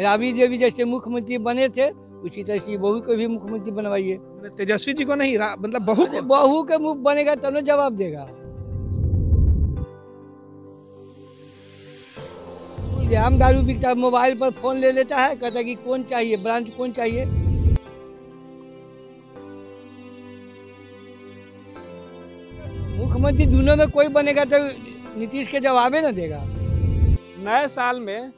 राबड़ी देवी जैसे मुख्यमंत्री बने थे उसी तरह से बहू को भी मुख्यमंत्री बनवाइए मतलब तेजस्वी जी को नहीं मतलब बहू बहू के मुख बनेगा तब जवाब देगा हम दारू बिकता मोबाइल पर फोन ले लेता है कहता है कि कौन चाहिए ब्रांच कौन चाहिए मुख्यमंत्री दोनों में कोई बनेगा तो नीतीश के ही ना देगा नए साल में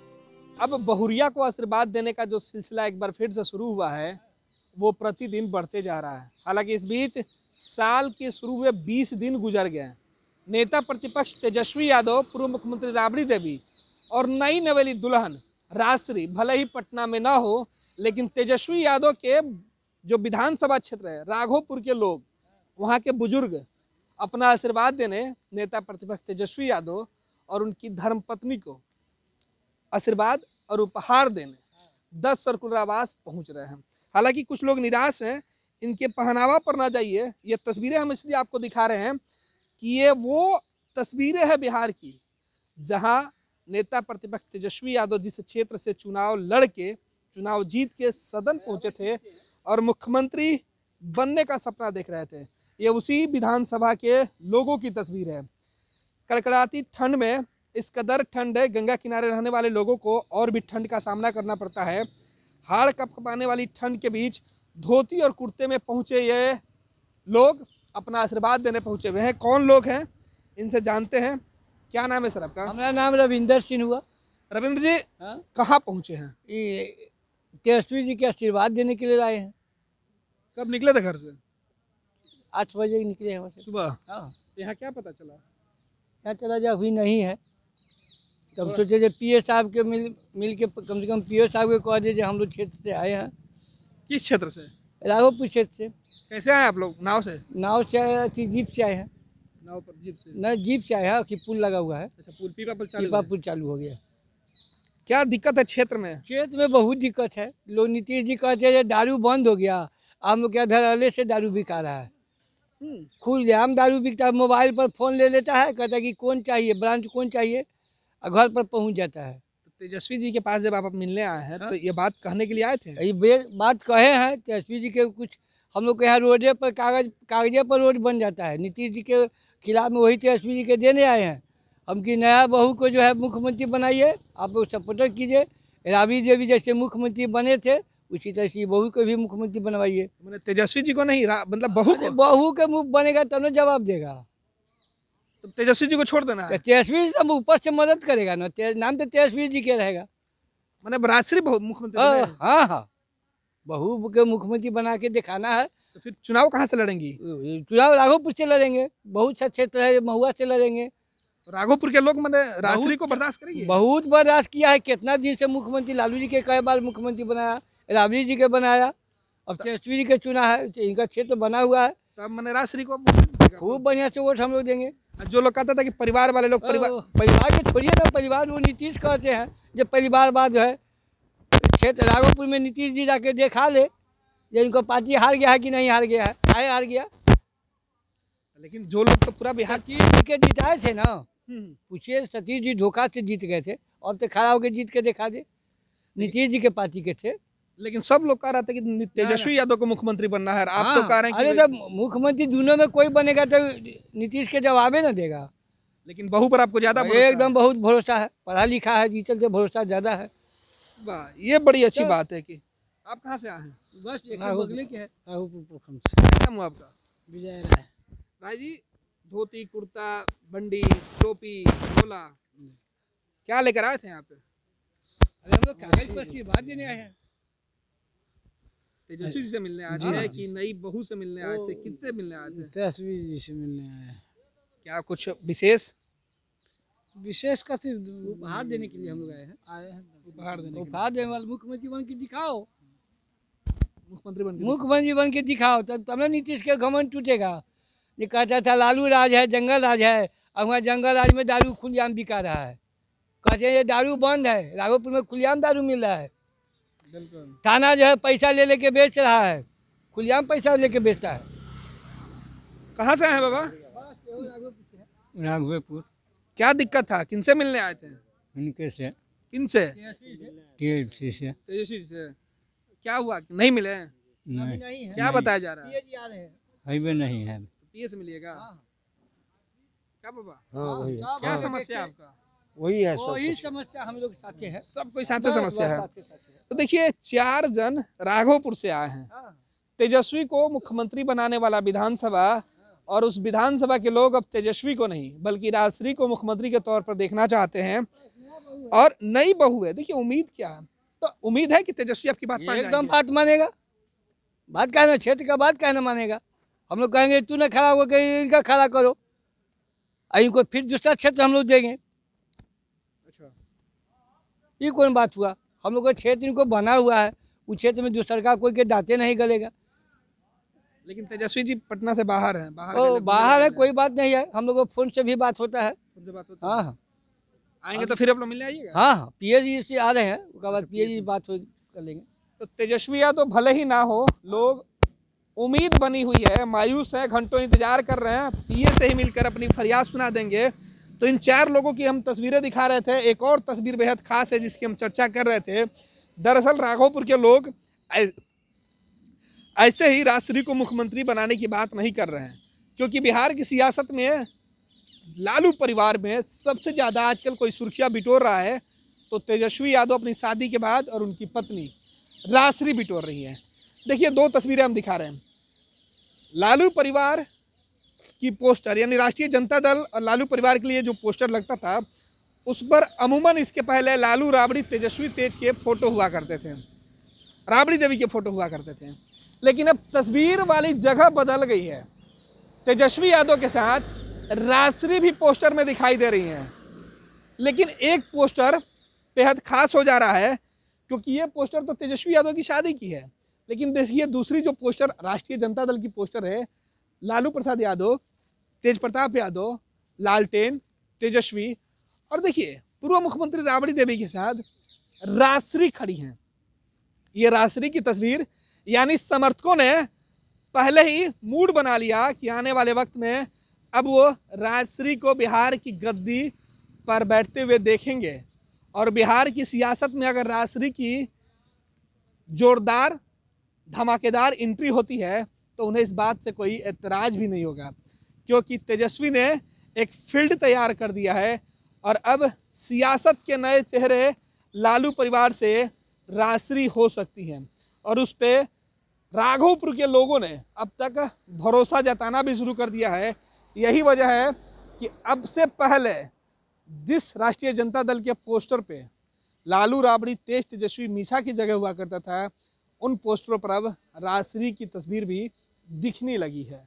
अब बहुरिया को आशीर्वाद देने का जो सिलसिला एक बार फिर से शुरू हुआ है वो प्रतिदिन बढ़ते जा रहा है हालांकि इस बीच साल के शुरू हुए बीस दिन गुजर गए नेता प्रतिपक्ष तेजस्वी यादव पूर्व मुख्यमंत्री राबड़ी देवी और नई नवेली दुल्हन राजश्री भले ही पटना में ना हो लेकिन तेजस्वी यादव के जो विधानसभा क्षेत्र है राघोपुर के लोग वहाँ के बुजुर्ग अपना आशीर्वाद देने नेता प्रतिपक्ष तेजस्वी यादव और उनकी धर्मपत्नी को आशीर्वाद और उपहार देने दस सर्कुलर आवास पहुँच रहे हैं हालांकि कुछ लोग निराश हैं इनके पहनावा पर ना जाइए ये तस्वीरें हम इसलिए आपको दिखा रहे हैं कि ये वो तस्वीरें हैं बिहार की जहाँ नेता प्रतिपक्ष तेजस्वी यादव जिस क्षेत्र से चुनाव लड़ के चुनाव जीत के सदन पहुँचे थे और मुख्यमंत्री बनने का सपना देख रहे थे ये उसी विधानसभा के लोगों की तस्वीर है कड़कड़ाती ठंड में इस कदर ठंड है गंगा किनारे रहने वाले लोगों को और भी ठंड का सामना करना पड़ता है हाड़ कपकपाने वाली ठंड के बीच धोती और कुर्ते में पहुँचे ये लोग अपना आशीर्वाद देने पहुँचे हुए हैं कौन लोग हैं इनसे जानते हैं क्या नाम है सर आपका हमारा नाम रविंदर सिंह हुआ रविंद्र जी हाँ। कहाँ पहुँचे हैं तेजस्वी जी के आशीर्वाद देने के लिए आए हैं कब निकले थे घर से आठ बजे निकले हैं सुबह हाँ। यहाँ क्या पता चला यहाँ चला जाए अभी नहीं है तो हम सोचे जे पी साहब के मिल मिल के कम से कम पी साहब के कह दीजिए हम लोग क्षेत्र से आए हैं किस क्षेत्र से राघोपुर क्षेत्र से कैसे आए आप लोग नाव से नाव से अथी जीप से आए हैं नाव पर जीप से ना जीप से आए हैं कि पुल लगा हुआ है अच्छा पुल पीपा पुल चालू पीपा पुल चालू हो गया क्या दिक्कत है क्षेत्र में क्षेत्र में बहुत दिक्कत है लोग नीतीश जी कहते हैं दारू बंद हो गया हम लोग के अधरहले से दारू बिका रहा है हम्म। खुल हम दारू बिकता मोबाइल पर फ़ोन ले लेता है कहता है कि कौन चाहिए ब्रांच कौन चाहिए घर पर पहुंच जाता है तो तेजस्वी जी के पास जब आप मिलने आए हैं तो हाँ। ये बात कहने के लिए आए थे ये बात कहे हैं तेजस्वी जी के कुछ हम लोग के यहाँ रोडे पर कागज कागजे पर रोड बन जाता है नीतीश जी के खिलाफ में वही तेजस्वी जी के देने आए हैं हम कि नया बहू को जो है मुख्यमंत्री बनाइए आप लोग सपोर्टर कीजिए राबड़ी देवी जैसे मुख्यमंत्री बने थे उसी तरह से बहू को भी मुख्यमंत्री बनवाइए तो मैंने मतलब तेजस्वी जी को नहीं मतलब बहू बहू के मुख बनेगा तब जवाब देगा तो तेजस्वी जी को छोड़ देना है तेजस्वी अब तो ऊपर से मदद करेगा ना नाम तो तेजस्वी जी के रहेगा मतलब राजश्री मुख्यमंत्री हाँ हाँ, हाँ। बहू के मुख्यमंत्री बना के दिखाना है तो फिर चुनाव कहाँ से लड़ेंगी चुनाव राघोपुर से लड़ेंगे बहुत सा क्षेत्र है महुआ से लड़ेंगे राघोपुर के लोग मैंने राजश्री को बर्दाश्त करेंगे बहुत बर्दाश्त किया है कितना दिन से मुख्यमंत्री लालू जी के कई बार मुख्यमंत्री बनाया राबड़ी जी के बनाया अब तो तेजस्वी जी के चुना है तो इनका क्षेत्र बना हुआ है तो मैंने राजश्री को खूब बढ़िया से वोट हम लोग देंगे जो लोग कहते थे कि परिवार वाले लोग परिवार परिवार को छोड़िए ना परिवार वो नीतीश कहते हैं जो है क्षेत्र राघोपुर में नीतीश जी जाके देखा ले जो इनको पार्टी हार गया है कि नहीं हार गया है आए हार गया लेकिन जो लोग तो पूरा बिहार चीज विकेट जिताए थे ना हम्म। पूछिए सतीश जी धोखा से जीत गए थे और तो खड़ा होकर जीत के देखा दे नीतीश जी के पार्टी के थे लेकिन सब लोग कह रहे थे कि तेजस्वी यादव को मुख्यमंत्री बनना है आप तो हाँ। कह रहे हैं अरे जब मुख्यमंत्री दोनों में कोई बनेगा तो नीतीश के जवाबे ना देगा लेकिन बहू पर आपको ज्यादा एकदम बहुत भरोसा है पढ़ा लिखा है जीतल से भरोसा ज्यादा है ये बड़ी अच्छी तो- बात है की आप कहाँ से आए हैं बस आपका विजय राय राय जी धोती कुर्ता बंडी टोपी झोला हम्म। क्या लेकर आए थे यहाँ पे अरे हम लोग कागज पर आए हैं तेजस्वी तो हाँ जी से मिलने आते हैं कि नई बहू से मिलने आते हैं तो किससे मिलने आते हैं तेजस्वी जी से मिलने आए क्या कुछ विशेष विशेष कथी तो उपहार देने के लिए हम लोग आए हैं आए हैं उपहार देने उपहार देने वाले मुख्यमंत्री बन के दिखाओ मुख्यमंत्री बन मुख्यमंत्री बन के दिखाओ तब तब ना नीतीश के घमन टूटेगा ये कहता था लालू राज है जंगल राज है और वहाँ जंगल राज में दारू खुलियाम बिका रहा है कहते हैं ये दारू बंद है राघोपुर में खुलियाम दारू मिल रहा है थाना जो है पैसा ले लेके बेच रहा है खुलियाम पैसा लेके बेचता है कहाँ से आए बाबा राघवेपुर क्या दिक्कत था किनसे मिलने आए थे इनके से किनसे टीएससी से टीएससी से क्या हुआ नहीं मिले नहीं, नहीं क्या बताया जा रहा है हाईवे नहीं है पीएस मिलेगा हाँ। क्या बाबा हाँ, हाँ, क्या समस्या आपका वही है वही तो समस्या हम लोग साथी हैं कोई साथ समस्या है तो देखिए चार जन राघोपुर से आए हैं हाँ। तेजस्वी को मुख्यमंत्री बनाने वाला विधानसभा और उस विधानसभा के लोग अब तेजस्वी को नहीं बल्कि राजश्री को मुख्यमंत्री के तौर पर देखना चाहते हैं और नई बहू है देखिए उम्मीद क्या है तो उम्मीद है कि तेजस्वी आपकी बात एकदम बात मानेगा बात कहना क्षेत्र का बात कहना मानेगा हम लोग कहेंगे तू ना खड़ा हो गई इनका खड़ा करो अ फिर दूसरा क्षेत्र हम लोग देंगे ये कौन बात हुआ हम लोग का क्षेत्र इनको बना हुआ है उस क्षेत्र में जो सरकार कोई के दाते नहीं गलेगा लेकिन तेजस्वी जी पटना से बाहर हैं बाहर ओ, बाहर है कोई बात नहीं है हम लोग फोन से भी बात होता है हाँ हाँ आएंगे तो फिर आप लोग मिलने आइएगा हाँ हाँ पी जी से आ रहे हैं उसके बाद अच्छा, पी जी बात कर लेंगे तो तेजस्वी तो भले ही ना हो लोग उम्मीद बनी हुई है मायूस है घंटों इंतजार कर रहे हैं पीए से ही मिलकर अपनी फरियाद सुना देंगे तो इन चार लोगों की हम तस्वीरें दिखा रहे थे एक और तस्वीर बेहद खास है जिसकी हम चर्चा कर रहे थे दरअसल राघोपुर के लोग ऐसे ही राजश्री को मुख्यमंत्री बनाने की बात नहीं कर रहे हैं क्योंकि बिहार की सियासत में लालू परिवार में सबसे ज़्यादा आजकल कोई सुर्खियाँ बिटोर रहा है तो तेजस्वी यादव अपनी शादी के बाद और उनकी पत्नी राजश्री बिटोर रही है देखिए दो तस्वीरें हम दिखा रहे हैं लालू परिवार कि पोस्टर यानी राष्ट्रीय जनता दल और लालू परिवार के लिए जो पोस्टर लगता था उस पर अमूमन इसके पहले लालू राबड़ी तेजस्वी तेज के फ़ोटो हुआ करते थे राबड़ी देवी के फ़ोटो हुआ करते थे लेकिन अब तस्वीर वाली जगह बदल गई है तेजस्वी यादव के साथ राजश्री भी पोस्टर में दिखाई दे रही हैं लेकिन एक पोस्टर बेहद खास हो जा रहा है क्योंकि ये पोस्टर तो तेजस्वी यादव की शादी की है लेकिन देखिए दूसरी जो पोस्टर राष्ट्रीय जनता दल की पोस्टर है लालू प्रसाद यादव तेज प्रताप यादव लालटेन तेजस्वी और देखिए पूर्व मुख्यमंत्री राबड़ी देवी के साथ राश्री खड़ी हैं ये राश्री की तस्वीर यानी समर्थकों ने पहले ही मूड बना लिया कि आने वाले वक्त में अब वो राजश्री को बिहार की गद्दी पर बैठते हुए देखेंगे और बिहार की सियासत में अगर राजश्री की जोरदार धमाकेदार एंट्री होती है तो उन्हें इस बात से कोई एतराज़ भी नहीं होगा क्योंकि तेजस्वी ने एक फील्ड तैयार कर दिया है और अब सियासत के नए चेहरे लालू परिवार से राश्री हो सकती हैं और उस पर राघोपुर के लोगों ने अब तक भरोसा जताना भी शुरू कर दिया है यही वजह है कि अब से पहले जिस राष्ट्रीय जनता दल के पोस्टर पे लालू राबड़ी तेज तेजस्वी मीसा की जगह हुआ करता था उन पोस्टरों पर अब राश्री की तस्वीर भी दिखने लगी है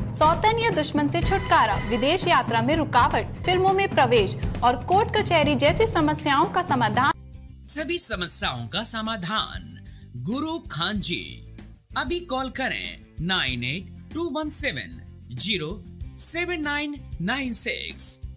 सौतन या दुश्मन से छुटकारा विदेश यात्रा में रुकावट फिल्मों में प्रवेश और कोर्ट कचहरी जैसी समस्याओं का समाधान सभी समस्याओं का समाधान गुरु खान जी अभी कॉल करें nine eight two one seven zero seven nine nine six